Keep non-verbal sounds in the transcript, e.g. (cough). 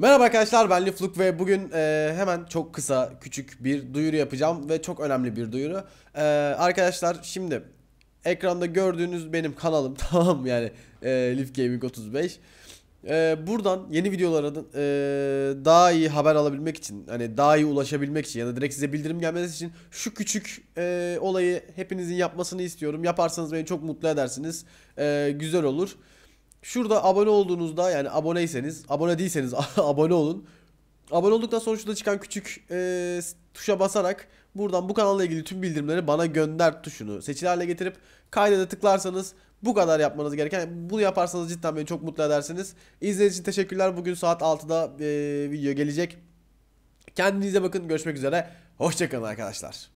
Merhaba arkadaşlar ben Lifluk ve bugün e, hemen çok kısa küçük bir duyuru yapacağım ve çok önemli bir duyuru. E, arkadaşlar şimdi ekranda gördüğünüz benim kanalım (laughs) tamam yani e, Lif 35. E, buradan yeni videolardan e, daha iyi haber alabilmek için hani daha iyi ulaşabilmek için ya da direkt size bildirim gelmesi için şu küçük e, olayı hepinizin yapmasını istiyorum. Yaparsanız beni çok mutlu edersiniz. E, güzel olur. Şurada abone olduğunuzda yani aboneyseniz, abone değilseniz (laughs) abone olun. Abone olduktan sonra şurada çıkan küçük e, tuşa basarak buradan bu kanalla ilgili tüm bildirimleri bana gönder tuşunu seçili hale getirip kaydede tıklarsanız bu kadar yapmanız gereken. Bunu yaparsanız cidden beni çok mutlu edersiniz. İzlediğiniz için teşekkürler. Bugün saat 6'da e, video gelecek. Kendinize bakın. Görüşmek üzere. Hoşçakalın arkadaşlar.